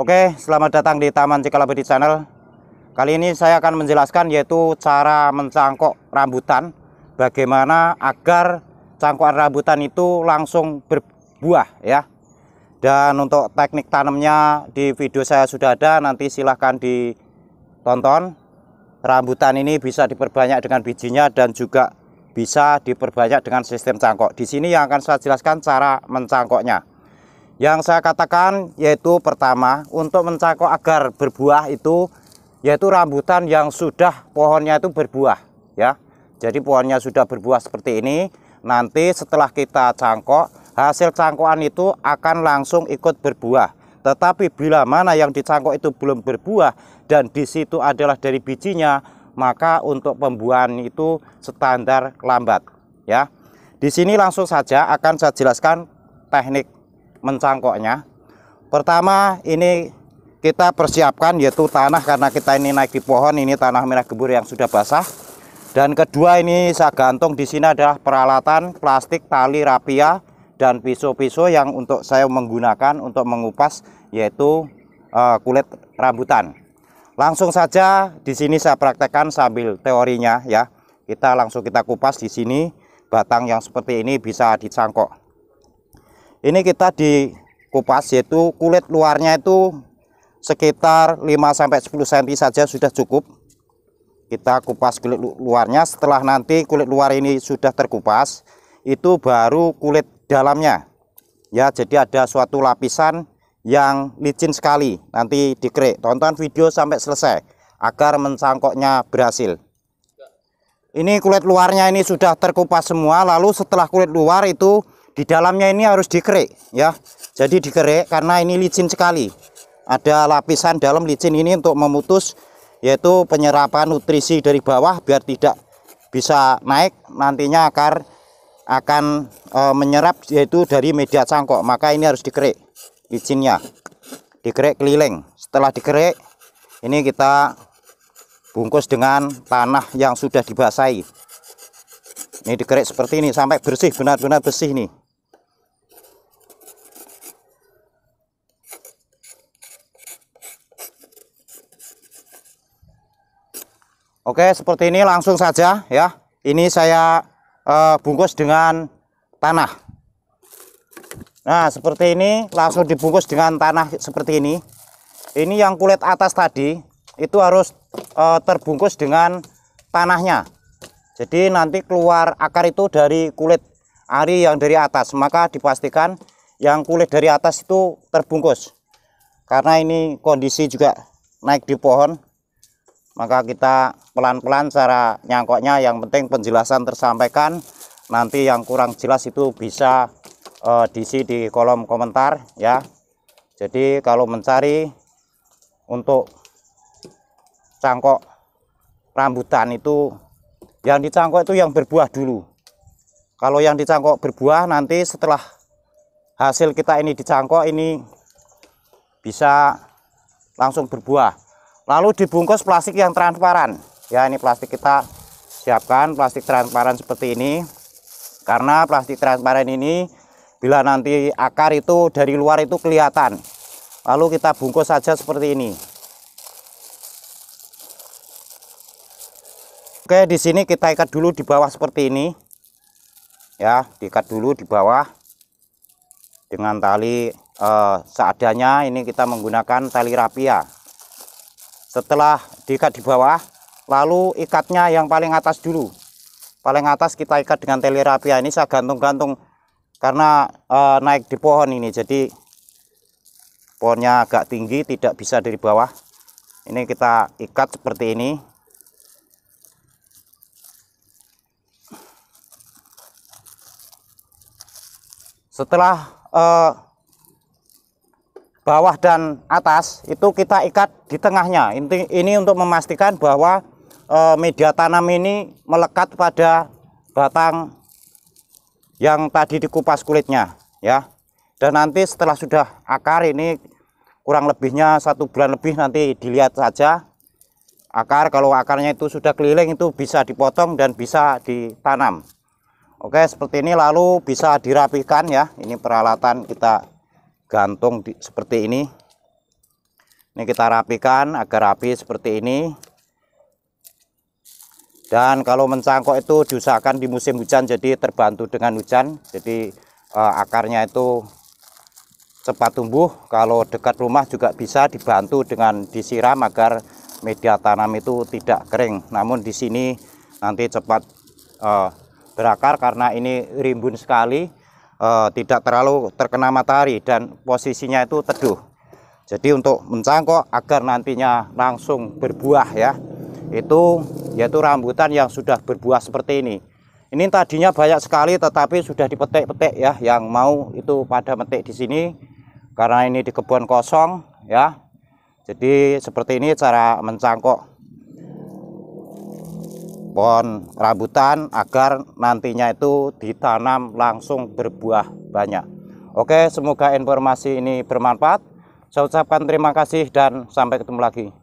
Oke, selamat datang di Taman Cikalabadi Channel. Kali ini saya akan menjelaskan yaitu cara mencangkok rambutan, bagaimana agar cangkokan rambutan itu langsung berbuah ya. Dan untuk teknik tanamnya di video saya sudah ada, nanti silahkan ditonton. Rambutan ini bisa diperbanyak dengan bijinya dan juga bisa diperbanyak dengan sistem cangkok. Di sini yang akan saya jelaskan cara mencangkoknya. Yang saya katakan yaitu pertama untuk mencangkok agar berbuah itu yaitu rambutan yang sudah pohonnya itu berbuah ya. Jadi pohonnya sudah berbuah seperti ini. Nanti setelah kita cangkok, hasil cangkokan itu akan langsung ikut berbuah. Tetapi bila mana yang dicangkok itu belum berbuah dan di situ adalah dari bijinya, maka untuk pembuahan itu standar lambat, ya. Di sini langsung saja akan saya jelaskan teknik mencangkoknya pertama ini kita persiapkan yaitu tanah karena kita ini naik di pohon ini tanah merah gembur yang sudah basah dan kedua ini saya gantung di sini adalah peralatan plastik tali rapia dan pisau-pisau yang untuk saya menggunakan untuk mengupas yaitu uh, kulit rambutan langsung saja di sini saya praktekkan sambil teorinya ya kita langsung kita kupas di sini batang yang seperti ini bisa dicangkok ini kita dikupas yaitu kulit luarnya itu sekitar 5-10 cm saja sudah cukup kita kupas kulit luarnya setelah nanti kulit luar ini sudah terkupas itu baru kulit dalamnya ya jadi ada suatu lapisan yang licin sekali nanti dikerik tonton video sampai selesai agar mencangkoknya berhasil ini kulit luarnya ini sudah terkupas semua lalu setelah kulit luar itu di dalamnya ini harus dikerik ya jadi dikerik karena ini licin sekali ada lapisan dalam licin ini untuk memutus yaitu penyerapan nutrisi dari bawah biar tidak bisa naik nantinya akar akan e, menyerap yaitu dari media cangkok maka ini harus dikerik licinnya dikerek keliling setelah dikerek ini kita bungkus dengan tanah yang sudah dibasahi ini dikerek seperti ini sampai bersih benar-benar bersih nih Oke, seperti ini langsung saja ya. Ini saya eh, bungkus dengan tanah. Nah, seperti ini langsung dibungkus dengan tanah seperti ini. Ini yang kulit atas tadi itu harus eh, terbungkus dengan tanahnya. Jadi nanti keluar akar itu dari kulit ari yang dari atas, maka dipastikan yang kulit dari atas itu terbungkus. Karena ini kondisi juga naik di pohon, maka kita pelan-pelan cara nyangkoknya yang penting penjelasan tersampaikan nanti yang kurang jelas itu bisa uh, diisi di kolom komentar ya jadi kalau mencari untuk cangkok rambutan itu yang dicangkok itu yang berbuah dulu kalau yang dicangkok berbuah nanti setelah hasil kita ini dicangkok ini bisa langsung berbuah lalu dibungkus plastik yang transparan ya ini plastik kita siapkan plastik transparan seperti ini karena plastik transparan ini bila nanti akar itu dari luar itu kelihatan lalu kita bungkus saja seperti ini Oke, di sini kita ikat dulu di bawah seperti ini. Ya, diikat dulu di bawah dengan tali eh, seadanya. Ini kita menggunakan tali rapia setelah diikat di bawah lalu ikatnya yang paling atas dulu paling atas kita ikat dengan tali rapia ini saya gantung-gantung karena e, naik di pohon ini jadi pohonnya agak tinggi tidak bisa dari bawah ini kita ikat seperti ini setelah eh, bawah dan atas itu kita ikat di tengahnya. Ini, ini untuk memastikan bahwa e, media tanam ini melekat pada batang yang tadi dikupas kulitnya ya. Dan nanti setelah sudah akar ini kurang lebihnya satu bulan lebih nanti dilihat saja akar kalau akarnya itu sudah keliling itu bisa dipotong dan bisa ditanam. Oke, seperti ini lalu bisa dirapikan ya. Ini peralatan kita gantung di, seperti ini ini kita rapikan agar rapi seperti ini dan kalau mencangkok itu diusahakan di musim hujan jadi terbantu dengan hujan jadi e, akarnya itu cepat tumbuh kalau dekat rumah juga bisa dibantu dengan disiram agar media tanam itu tidak kering namun di sini nanti cepat e, berakar karena ini rimbun sekali Eh, tidak terlalu terkena matahari dan posisinya itu teduh. Jadi untuk mencangkok agar nantinya langsung berbuah ya. Itu yaitu rambutan yang sudah berbuah seperti ini. Ini tadinya banyak sekali tetapi sudah dipetik-petik ya yang mau itu pada metik di sini karena ini di kebun kosong ya. Jadi seperti ini cara mencangkok pohon rambutan agar nantinya itu ditanam langsung berbuah banyak. Oke, semoga informasi ini bermanfaat. Saya ucapkan terima kasih dan sampai ketemu lagi.